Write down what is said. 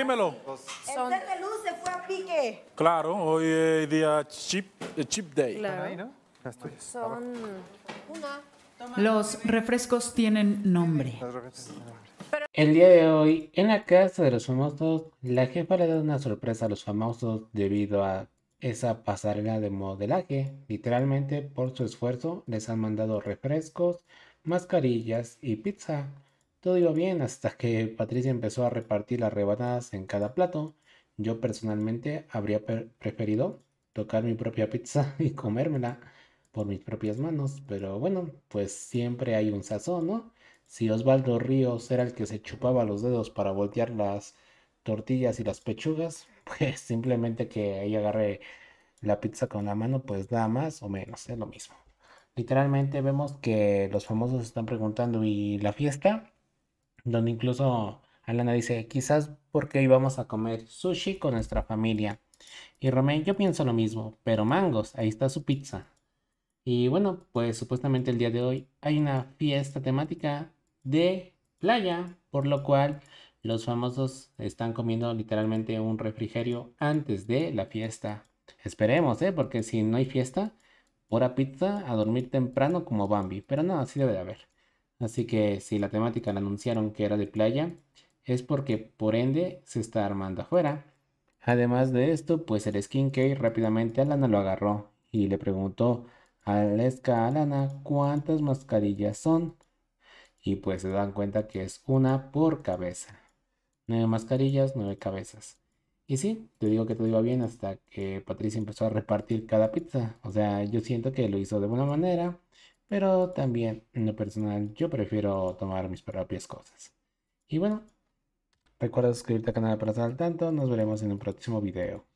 Dímelo. El luz se fue a pique. Claro, hoy es día chip, eh, chip day. Son una. Los refrescos tienen nombre. El día de hoy, en la casa de los famosos, la jefa le da una sorpresa a los famosos debido a esa pasarela de modelaje. Literalmente, por su esfuerzo, les han mandado refrescos, mascarillas y pizza. Todo iba bien hasta que Patricia empezó a repartir las rebanadas en cada plato. Yo personalmente habría preferido tocar mi propia pizza y comérmela por mis propias manos, pero bueno, pues siempre hay un sazón, ¿no? Si Osvaldo Ríos era el que se chupaba los dedos para voltear las tortillas y las pechugas, pues simplemente que ahí agarre la pizza con la mano, pues nada más o menos, es lo mismo. Literalmente vemos que los famosos están preguntando, ¿y la fiesta? donde incluso Alana dice, quizás porque íbamos a comer sushi con nuestra familia. Y Romé, yo pienso lo mismo, pero mangos, ahí está su pizza. Y bueno, pues supuestamente el día de hoy hay una fiesta temática de playa, por lo cual los famosos están comiendo literalmente un refrigerio antes de la fiesta. Esperemos, ¿eh? Porque si no hay fiesta, pura pizza a dormir temprano como Bambi. Pero no, así debe de haber. Así que si la temática la anunciaron que era de playa, es porque por ende se está armando afuera. Además de esto, pues el skin care rápidamente Alana lo agarró y le preguntó a Alana cuántas mascarillas son. Y pues se dan cuenta que es una por cabeza. Nueve mascarillas, nueve cabezas. Y sí, te digo que todo iba bien hasta que Patricia empezó a repartir cada pizza. O sea, yo siento que lo hizo de buena manera pero también, en lo personal, yo prefiero tomar mis propias cosas. Y bueno, recuerda suscribirte al canal para estar al tanto. Nos veremos en un próximo video.